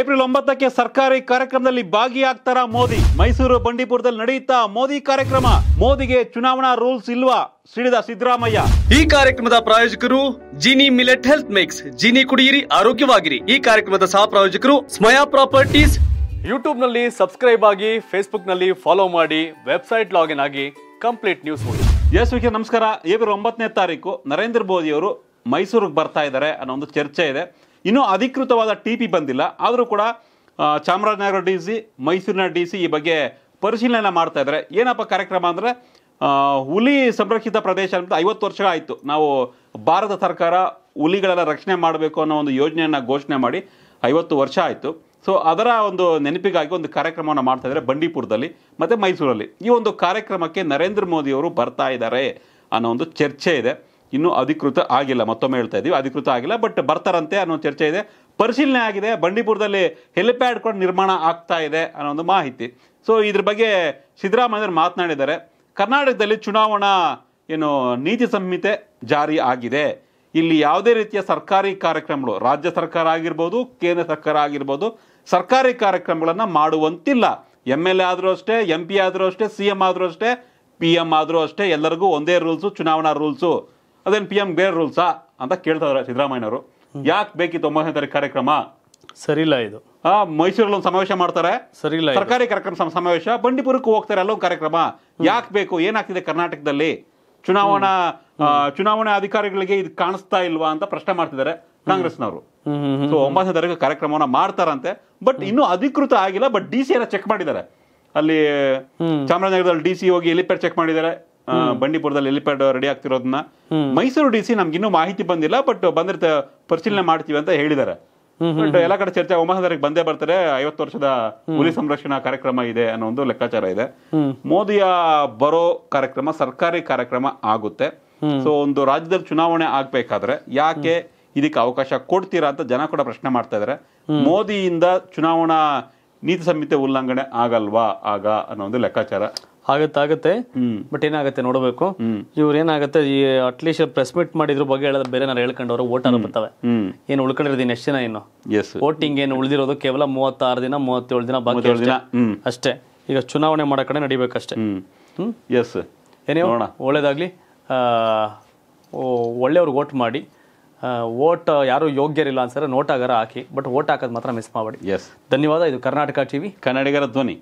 April ಒಂಬತ್ತಕ್ಕೆ ಸರ್ಕಾರಿ ಕಾರ್ಯಕ್ರಮದಲ್ಲಿ ಭಾಗಿಯಾಗ್ತಾರ ಮೋದಿ ಮೈಸೂರು ಬಂಡೀಪುರದಲ್ಲಿ ನಡೆಯುತ್ತಾ ಮೋದಿ ಕಾರ್ಯಕ್ರಮ ಮೋದಿಗೆ ಚುನಾವಣಾ ರೂಲ್ಸ್ ಇಲ್ವಾ ಸಿಡಿದ ಸಿದ್ದರಾಮಯ್ಯ ಈ ಕಾರ್ಯಕ್ರಮದ ಪ್ರಾಯೋಜಕರು Jini millet health mix Jini ಕುಡಿಯಿರಿ ಆರೋಗ್ಯವಾಗಿರಿ ಈ ಕಾರ್ಯಕ್ರಮದ ಸಹ ಪ್ರಾಯೋಜಕರು ಸ್ಮಯಾ ಪ್ರಾಪರ್ಟೀಸ್ ಯೂಟ್ಯೂಬ್ ನಲ್ಲಿ ಸಬ್ಸ್ಕ್ರೈಬ್ ಆಗಿ ಫೇಸ್ಬುಕ್ ನಲ್ಲಿ ಫಾಲೋ ಮಾಡಿ ವೆಬ್ಸೈಟ್ ಲಾಗಿನ್ ಆಗಿ ಕಂಪ್ಲೀಟ್ ನ್ಯೂಸ್ ನೋಡಿ ಎಸ್ ವಿಕೆ ನಮಸ್ಕಾರ ಏಪ್ರಿಲ್ ಒಂಬತ್ತನೇ ತಾರೀಕು ನರೇಂದ್ರ ಮೋದಿ ಅವರು ಮೈಸೂರಿಗೆ ಬರ್ತಾ ಇದ್ದಾರೆ ಅನ್ನೋ ಒಂದು ಚರ್ಚೆ ಇದೆ ಇನ್ನೂ ಅಧಿಕೃತವಾದ ಟಿ ಪಿ ಬಂದಿಲ್ಲ ಆದರೂ ಕೂಡ ಚಾಮರಾಜನಗರ ಡಿ ಸಿ ಮೈಸೂರಿನ ಡಿ ಸಿ ಈ ಬಗ್ಗೆ ಪರಿಶೀಲನೆ ಮಾಡ್ತಾ ಇದ್ದಾರೆ ಏನಪ್ಪ ಕಾರ್ಯಕ್ರಮ ಅಂದರೆ ಹುಲಿ ಸಂರಕ್ಷಿತ ಪ್ರದೇಶ ಅಂತ ಐವತ್ತು ವರ್ಷ ಆಯಿತು ನಾವು ಭಾರತ ಸರ್ಕಾರ ಹುಲಿಗಳೆಲ್ಲ ರಕ್ಷಣೆ ಮಾಡಬೇಕು ಅನ್ನೋ ಒಂದು ಯೋಜನೆಯನ್ನು ಘೋಷಣೆ ಮಾಡಿ ಐವತ್ತು ವರ್ಷ ಆಯಿತು ಸೊ ಅದರ ಒಂದು ನೆನಪಿಗಾಗಿ ಒಂದು ಕಾರ್ಯಕ್ರಮವನ್ನು ಮಾಡ್ತಾ ಇದ್ದಾರೆ ಬಂಡೀಪುರದಲ್ಲಿ ಮತ್ತು ಮೈಸೂರಲ್ಲಿ ಈ ಒಂದು ಕಾರ್ಯಕ್ರಮಕ್ಕೆ ನರೇಂದ್ರ ಮೋದಿಯವರು ಬರ್ತಾ ಇದ್ದಾರೆ ಅನ್ನೋ ಒಂದು ಚರ್ಚೆ ಇದೆ ಇನ್ನೂ ಅಧಿಕೃತ ಆಗಿಲ್ಲ ಮತ್ತೊಮ್ಮೆ ಹೇಳ್ತಾ ಇದ್ದೀವಿ ಅಧಿಕೃತ ಆಗಿಲ್ಲ ಬಟ್ ಬರ್ತಾರಂತೆ ಅನ್ನೋ ಚರ್ಚೆ ಇದೆ ಪರಿಶೀಲನೆ ಆಗಿದೆ ಬಂಡೀಪುರದಲ್ಲಿ ಹೆಲಿಪ್ಯಾಡ್ ಕೂಡ ನಿರ್ಮಾಣ ಆಗ್ತಾ ಇದೆ ಅನ್ನೋ ಒಂದು ಮಾಹಿತಿ ಸೊ ಇದ್ರ ಬಗ್ಗೆ ಸಿದ್ದರಾಮಯ್ಯ ಮಾತನಾಡಿದ್ದಾರೆ ಕರ್ನಾಟಕದಲ್ಲಿ ಚುನಾವಣಾ ಏನು ನೀತಿ ಸಂಹಿತೆ ಜಾರಿ ಆಗಿದೆ ಇಲ್ಲಿ ಯಾವುದೇ ರೀತಿಯ ಸರ್ಕಾರಿ ಕಾರ್ಯಕ್ರಮಗಳು ರಾಜ್ಯ ಸರ್ಕಾರ ಆಗಿರ್ಬೋದು ಕೇಂದ್ರ ಸರ್ಕಾರ ಆಗಿರ್ಬೋದು ಸರ್ಕಾರಿ ಕಾರ್ಯಕ್ರಮಗಳನ್ನು ಮಾಡುವಂತಿಲ್ಲ ಎಮ್ ಎಲ್ ಎ ಆದರೂ ಅಷ್ಟೇ ಎಂ ಪಿ ಆದರೂ ಅಷ್ಟೇ ಸಿ ಎಮ್ ಆದರೂ ಅಷ್ಟೇ ಪಿ ಎಮ್ ಆದರೂ ಅಷ್ಟೇ ಎಲ್ಲರಿಗೂ ಒಂದೇ ರೂಲ್ಸು ಚುನಾವಣಾ ರೂಲ್ಸು ಅದೇನು ಪಿ ಎಂ ಬೇರೆ ರೂಲ್ಸಾ ಅಂತ ಕೇಳ್ತಾ ಅವರು ಯಾಕೆ ಬೇಕಿತ್ತು ಒಂಬತ್ತನೇ ತಾರೀಕು ಕಾರ್ಯಕ್ರಮ ಇಲ್ಲ ಇದು ಆ ಮೈಸೂರಲ್ಲಿ ಒಂದು ಸಮಾವೇಶ ಮಾಡ್ತಾರೆ ಇಲ್ಲ ಸರ್ಕಾರಿ ಕಾರ್ಯಕ್ರಮ ಸಮಾವೇಶ ಬಂಡೀಪುರಕ್ಕೆ ಹೋಗ್ತಾರೆ ಅಲ್ಲೊಂದು ಕಾರ್ಯಕ್ರಮ ಯಾಕೆ ಬೇಕು ಏನಾಗ್ತಿದೆ ಕರ್ನಾಟಕದಲ್ಲಿ ಚುನಾವಣಾ ಚುನಾವಣಾ ಅಧಿಕಾರಿಗಳಿಗೆ ಇದು ಕಾಣಿಸ್ತಾ ಇಲ್ವಾ ಅಂತ ಪ್ರಶ್ನೆ ಮಾಡ್ತಿದ್ದಾರೆ ಕಾಂಗ್ರೆಸ್ನವರು ಸೊ ಒಂಬತ್ತನೇ ತಾರೀಕು ಕಾರ್ಯಕ್ರಮವನ್ನ ಮಾಡ್ತಾರಂತೆ ಬಟ್ ಇನ್ನೂ ಅಧಿಕೃತ ಆಗಿಲ್ಲ ಬಟ್ ಡಿ ಸಿ ಎಲ್ಲ ಚೆಕ್ ಮಾಡಿದ್ದಾರೆ ಅಲ್ಲಿ ಚಾಮರಾಜನಗರದಲ್ಲಿ ಡಿ ಸಿ ಹೋಗಿ ಪೇರ್ ಚೆಕ್ ಮಾಡಿದ್ದಾರೆ ಬಂಡೀಪುರದಲ್ಲಿ ಹೆಲಿಪ್ಯಾಡ್ ರೆಡಿ ಆಗ್ತಿರೋದನ್ನ ಮೈಸೂರು ಡಿ ಸಿ ನಮ್ಗೆ ಇನ್ನೂ ಮಾಹಿತಿ ಬಂದಿಲ್ಲ ಬಟ್ ಬಂದಿರ್ತ ಪರಿಶೀಲನೆ ಮಾಡ್ತೀವಿ ಅಂತ ಹೇಳಿದ್ದಾರೆ ಬಟ್ ಎಲ್ಲ ಕಡೆ ಚರ್ಚೆ ಒಂಬತ್ತು ಬಂದೇ ಬರ್ತಾರೆ ಐವತ್ತು ವರ್ಷದ ಹುಲಿ ಸಂರಕ್ಷಣಾ ಕಾರ್ಯಕ್ರಮ ಇದೆ ಅನ್ನೋ ಒಂದು ಲೆಕ್ಕಾಚಾರ ಇದೆ ಮೋದಿಯ ಬರೋ ಕಾರ್ಯಕ್ರಮ ಸರ್ಕಾರಿ ಕಾರ್ಯಕ್ರಮ ಆಗುತ್ತೆ ಸೊ ಒಂದು ರಾಜ್ಯದಲ್ಲಿ ಚುನಾವಣೆ ಆಗ್ಬೇಕಾದ್ರೆ ಯಾಕೆ ಇದಕ್ಕೆ ಅವಕಾಶ ಕೊಡ್ತೀರಾ ಅಂತ ಜನ ಕೂಡ ಪ್ರಶ್ನೆ ಮಾಡ್ತಾ ಇದಾರೆ ಮೋದಿಯಿಂದ ಚುನಾವಣಾ ನೀತಿ ಸಂಹಿತೆ ಉಲ್ಲಂಘನೆ ಆಗಲ್ವಾ ಆಗ ಅನ್ನೋ ಒಂದು ಲೆಕ್ಕಾಚಾರ ಆಗುತ್ತೆ ಬಟ್ ಏನಾಗುತ್ತೆ ನೋಡಬೇಕು ಇವ್ರು ಏನಾಗುತ್ತೆ ಈ ಅಟ್ಲೀಸ್ಟ್ ಪ್ರೆಸ್ ಮೀಟ್ ಮಾಡಿದ್ರು ಬಗ್ಗೆ ಹೇಳಿದ್ರೆ ಬೇರೆ ನಾನು ಹೇಳ್ಕೊಂಡವ್ರು ಓಟ್ ಅನ್ನ ಬರ್ತವೆ ಏನು ಉಳ್ಕೊಂಡಿರೋದಿನ ಎಷ್ಟು ದಿನ ಇನ್ನು ವೋಟಿಂಗ್ ಏನು ಉಳಿದಿರೋದು ಕೇವಲ ಮೂವತ್ತಾರು ದಿನ ಮೂವತ್ತೇಳು ದಿನ ಬಾಕಿ ದಿನ ಅಷ್ಟೇ ಈಗ ಚುನಾವಣೆ ಮಾಡೋ ಕಡೆ ನಡಿಬೇಕಷ್ಟೇ ಎಸ್ ಏನೇ ಒಳ್ಳೇದಾಗ್ಲಿ ಒಳ್ಳೆಯವ್ರಿಗೆ ಓಟ್ ಮಾಡಿ ಓಟ್ ಯಾರು ಯೋಗ್ಯರಿಲ್ಲ ನೋಟ್ ಆಗಾರ ಹಾಕಿ ಬಟ್ ಓಟ್ ಹಾಕೋದು ಮಾತ್ರ ಮಿಸ್ ಮಾಡಿ ಎಸ್ ಧನ್ಯವಾದ ಇದು ಕರ್ನಾಟಕ ಟಿವಿ ಕನ್ನಡಿಗರ ಧ್ವನಿ